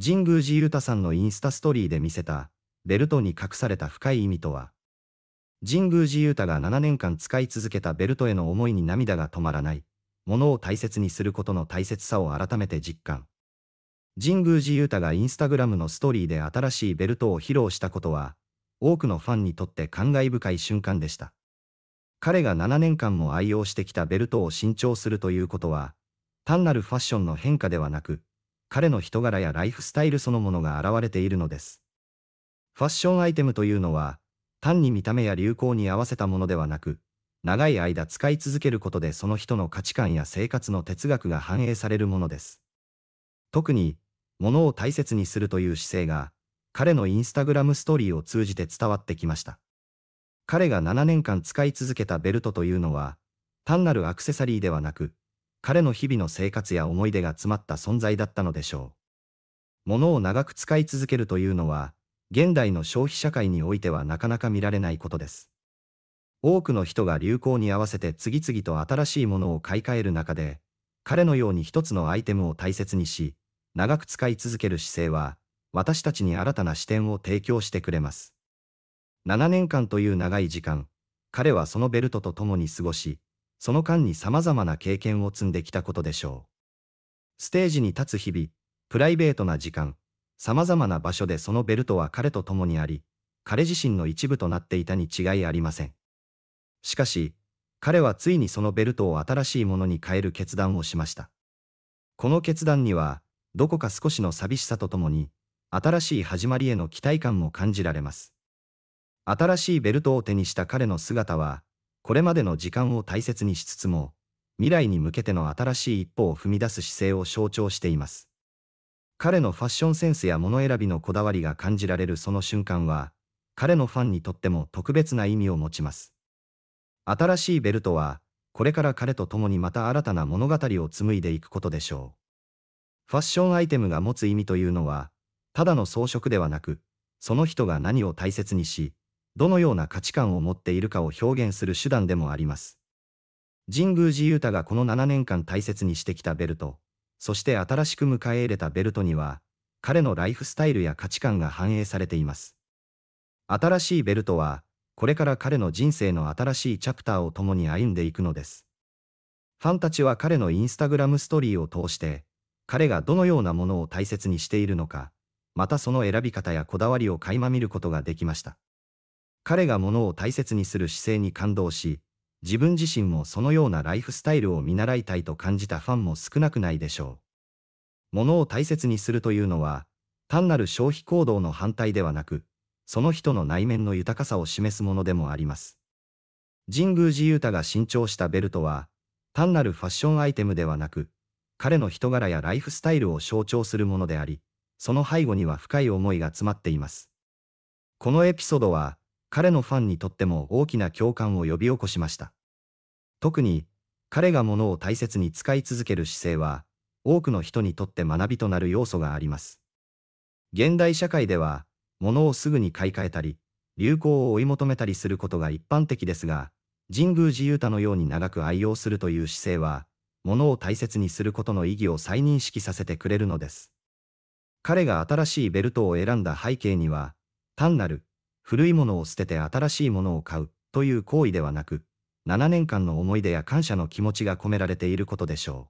神宮寺ゆ太さんのインスタストーリーで見せた、ベルトに隠された深い意味とは、神宮寺ゆ太が7年間使い続けたベルトへの思いに涙が止まらない、ものを大切にすることの大切さを改めて実感。神宮寺ゆ太がインスタグラムのストーリーで新しいベルトを披露したことは、多くのファンにとって感慨深い瞬間でした。彼が7年間も愛用してきたベルトを新調するということは、単なるファッションの変化ではなく、彼の人柄やライフスタイルそのものが現れているのです。ファッションアイテムというのは、単に見た目や流行に合わせたものではなく、長い間使い続けることでその人の価値観や生活の哲学が反映されるものです。特に、物を大切にするという姿勢が、彼のインスタグラムストーリーを通じて伝わってきました。彼が7年間使い続けたベルトというのは、単なるアクセサリーではなく、彼の日々の生活や思い出が詰まった存在だったのでしょう。物を長く使い続けるというのは、現代の消費社会においてはなかなか見られないことです。多くの人が流行に合わせて次々と新しいものを買い替える中で、彼のように一つのアイテムを大切にし、長く使い続ける姿勢は、私たちに新たな視点を提供してくれます。7年間という長い時間、彼はそのベルトと共に過ごし、その間に様々な経験を積んできたことでしょう。ステージに立つ日々、プライベートな時間、様々な場所でそのベルトは彼と共にあり、彼自身の一部となっていたに違いありません。しかし、彼はついにそのベルトを新しいものに変える決断をしました。この決断には、どこか少しの寂しさとともに、新しい始まりへの期待感も感じられます。新しいベルトを手にした彼の姿は、これまでの時間を大切にしつつも、未来に向けての新しい一歩を踏み出す姿勢を象徴しています。彼のファッションセンスや物選びのこだわりが感じられるその瞬間は、彼のファンにとっても特別な意味を持ちます。新しいベルトは、これから彼と共にまた新たな物語を紡いでいくことでしょう。ファッションアイテムが持つ意味というのは、ただの装飾ではなく、その人が何を大切にし、どのような価値観を持っているかを表現する手段でもあります。神宮寺勇太がこの7年間大切にしてきたベルト、そして新しく迎え入れたベルトには、彼のライフスタイルや価値観が反映されています。新しいベルトは、これから彼の人生の新しいチャプターを共に歩んでいくのです。ファンたちは彼のインスタグラムストーリーを通して、彼がどのようなものを大切にしているのか、またその選び方やこだわりを垣間見ることができました。彼が物を大切にする姿勢に感動し、自分自身もそのようなライフスタイルを見習いたいと感じたファンも少なくないでしょう。物を大切にするというのは、単なる消費行動の反対ではなく、その人の内面の豊かさを示すものでもあります。神宮寺勇太が新調したベルトは、単なるファッションアイテムではなく、彼の人柄やライフスタイルを象徴するものであり、その背後には深い思いが詰まっています。このエピソードは、彼のファンにとっても大きな共感を呼び起こしました。特に、彼が物を大切に使い続ける姿勢は、多くの人にとって学びとなる要素があります。現代社会では、物をすぐに買い替えたり、流行を追い求めたりすることが一般的ですが、神宮寺勇太のように長く愛用するという姿勢は、物を大切にすることの意義を再認識させてくれるのです。彼が新しいベルトを選んだ背景には、単なる古いものを捨てて新しいものを買うという行為ではなく、7年間の思い出や感謝の気持ちが込められていることでしょ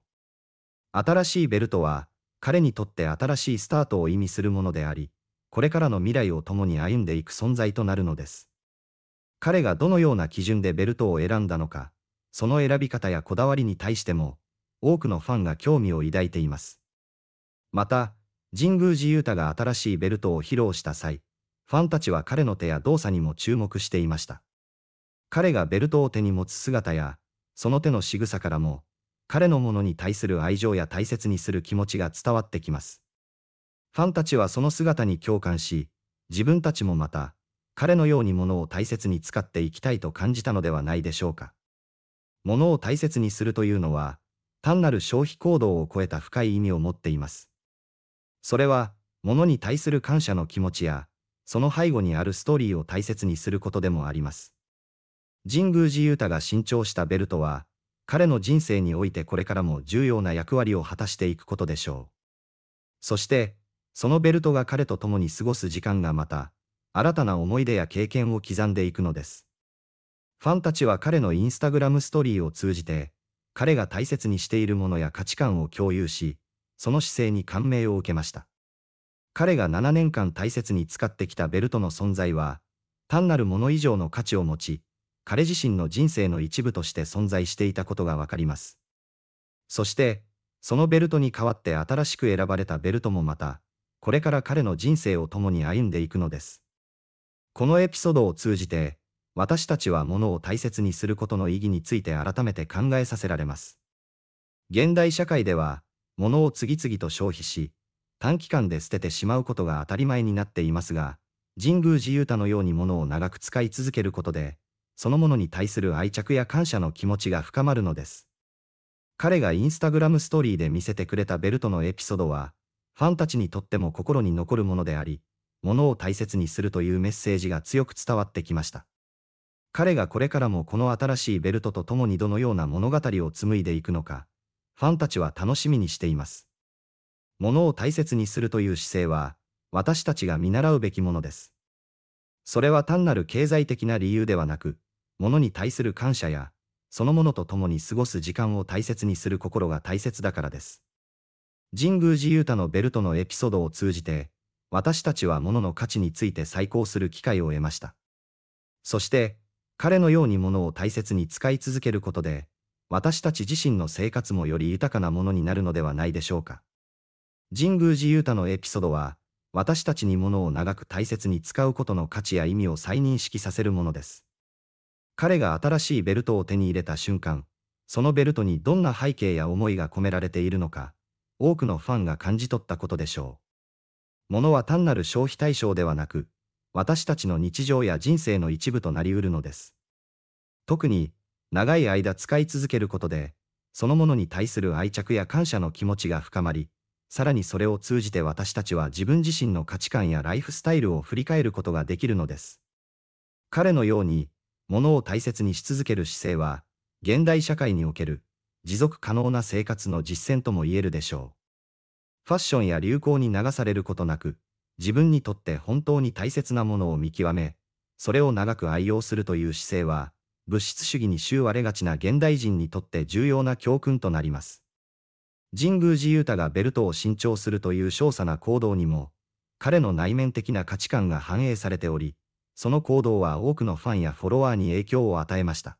う。新しいベルトは、彼にとって新しいスタートを意味するものであり、これからの未来を共に歩んでいく存在となるのです。彼がどのような基準でベルトを選んだのか、その選び方やこだわりに対しても、多くのファンが興味を抱いています。また、神宮寺勇太が新しいベルトを披露した際、ファンたちは彼の手や動作にも注目していました。彼がベルトを手に持つ姿や、その手の仕草からも、彼のものに対する愛情や大切にする気持ちが伝わってきます。ファンたちはその姿に共感し、自分たちもまた、彼のように物を大切に使っていきたいと感じたのではないでしょうか。物を大切にするというのは、単なる消費行動を超えた深い意味を持っています。それは、物に対する感謝の気持ちや、その背後にあるストーリーを大切にすることでもあります。神宮寺勇太が新調したベルトは、彼の人生においてこれからも重要な役割を果たしていくことでしょう。そして、そのベルトが彼と共に過ごす時間がまた、新たな思い出や経験を刻んでいくのです。ファンたちは彼のインスタグラムストーリーを通じて、彼が大切にしているものや価値観を共有し、その姿勢に感銘を受けました。彼が7年間大切に使ってきたベルトの存在は、単なるもの以上の価値を持ち、彼自身の人生の一部として存在していたことがわかります。そして、そのベルトに代わって新しく選ばれたベルトもまた、これから彼の人生を共に歩んでいくのです。このエピソードを通じて、私たちは物を大切にすることの意義について改めて考えさせられます。現代社会では、物を次々と消費し、短期間で捨ててしまうことが当たり前になっていますが、神宮寺勇太のようにものを長く使い続けることで、そのものに対する愛着や感謝の気持ちが深まるのです。彼がインスタグラムストーリーで見せてくれたベルトのエピソードは、ファンたちにとっても心に残るものであり、物を大切にするというメッセージが強く伝わってきました。彼がこれからもこの新しいベルトと共にどのような物語を紡いでいくのか、ファンたちは楽しみにしています。物を大切にするという姿勢は、私たちが見習うべきものです。それは単なる経済的な理由ではなく、物に対する感謝や、そのものと共に過ごす時間を大切にする心が大切だからです。神宮寺勇太のベルトのエピソードを通じて、私たちは物の価値について再考する機会を得ました。そして、彼のように物を大切に使い続けることで、私たち自身の生活もより豊かなものになるのではないでしょうか。神宮寺勇太のエピソードは、私たちに物を長く大切に使うことの価値や意味を再認識させるものです。彼が新しいベルトを手に入れた瞬間、そのベルトにどんな背景や思いが込められているのか、多くのファンが感じ取ったことでしょう。物は単なる消費対象ではなく、私たちの日常や人生の一部となりうるのです。特に、長い間使い続けることで、そのものに対する愛着や感謝の気持ちが深まり、さらにそれを通じて私たちは自分自身の価値観やライフスタイルを振り返ることができるのです。彼のように、ものを大切にし続ける姿勢は、現代社会における持続可能な生活の実践とも言えるでしょう。ファッションや流行に流されることなく、自分にとって本当に大切なものを見極め、それを長く愛用するという姿勢は、物質主義に周われがちな現代人にとって重要な教訓となります。神宮寺勇太がベルトを新調するという少佐な行動にも、彼の内面的な価値観が反映されており、その行動は多くのファンやフォロワーに影響を与えました。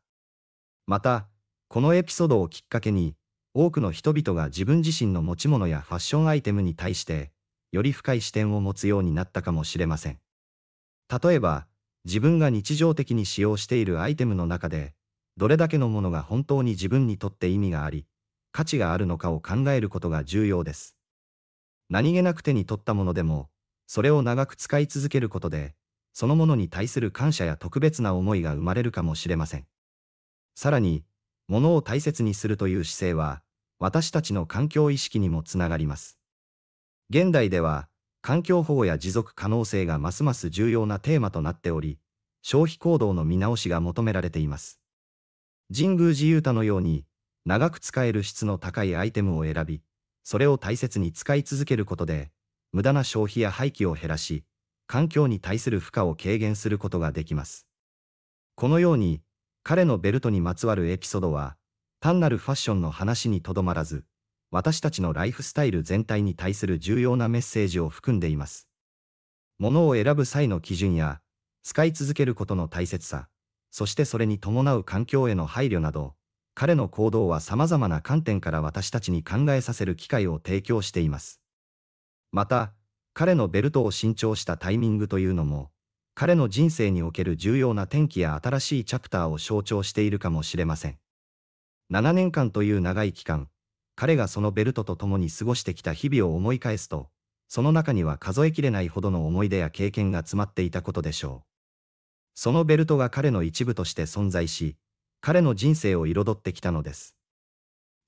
また、このエピソードをきっかけに、多くの人々が自分自身の持ち物やファッションアイテムに対して、より深い視点を持つようになったかもしれません。例えば、自分が日常的に使用しているアイテムの中で、どれだけのものが本当に自分にとって意味があり、価値があるのかを考えることが重要です。何気なく手に取ったものでも、それを長く使い続けることで、そのものに対する感謝や特別な思いが生まれるかもしれません。さらに、物を大切にするという姿勢は、私たちの環境意識にもつながります。現代では、環境保護や持続可能性がますます重要なテーマとなっており、消費行動の見直しが求められています。神宮寺勇太のように、長く使える質の高いアイテムを選び、それを大切に使い続けることで、無駄な消費や廃棄を減らし、環境に対する負荷を軽減することができます。このように、彼のベルトにまつわるエピソードは、単なるファッションの話にとどまらず、私たちのライフスタイル全体に対する重要なメッセージを含んでいます。物を選ぶ際の基準や、使い続けることの大切さ、そしてそれに伴う環境への配慮など、彼の行動は様々な観点から私たちに考えさせる機会を提供しています。また、彼のベルトを新調したタイミングというのも、彼の人生における重要な転機や新しいチャプターを象徴しているかもしれません。7年間という長い期間、彼がそのベルトと共に過ごしてきた日々を思い返すと、その中には数えきれないほどの思い出や経験が詰まっていたことでしょう。そのベルトが彼の一部として存在し、彼の人生を彩ってきたのです。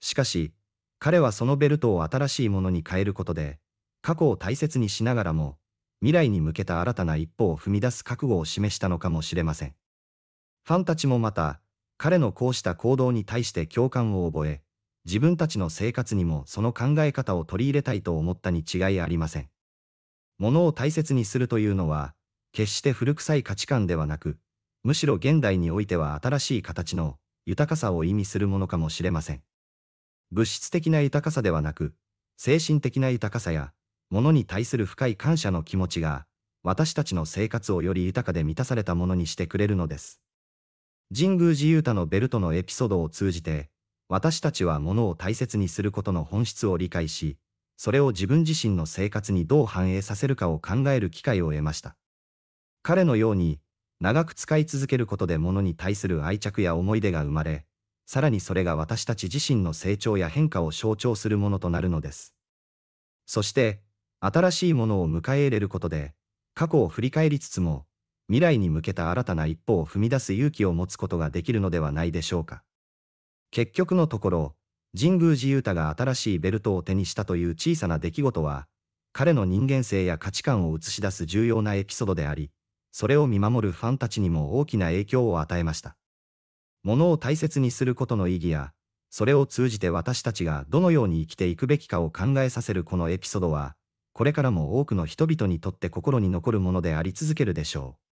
しかし、彼はそのベルトを新しいものに変えることで、過去を大切にしながらも、未来に向けた新たな一歩を踏み出す覚悟を示したのかもしれません。ファンたちもまた、彼のこうした行動に対して共感を覚え、自分たちの生活にもその考え方を取り入れたいと思ったに違いありません。ものを大切にするというのは、決して古臭い価値観ではなく、むしろ現代においては新しい形の豊かさを意味するものかもしれません。物質的な豊かさではなく、精神的な豊かさや、物に対する深い感謝の気持ちが、私たちの生活をより豊かで満たされたものにしてくれるのです。神宮寺勇太のベルトのエピソードを通じて、私たちは物を大切にすることの本質を理解し、それを自分自身の生活にどう反映させるかを考える機会を得ました。彼のように、長く使い続けることで物に対する愛着や思い出が生まれ、さらにそれが私たち自身の成長や変化を象徴するものとなるのです。そして、新しいものを迎え入れることで、過去を振り返りつつも、未来に向けた新たな一歩を踏み出す勇気を持つことができるのではないでしょうか。結局のところ、神宮寺勇太が新しいベルトを手にしたという小さな出来事は、彼の人間性や価値観を映し出す重要なエピソードであり、それを見守るファンたちにも大きな影響を与えました。のを大切にすることの意義や、それを通じて私たちがどのように生きていくべきかを考えさせるこのエピソードは、これからも多くの人々にとって心に残るものであり続けるでしょう。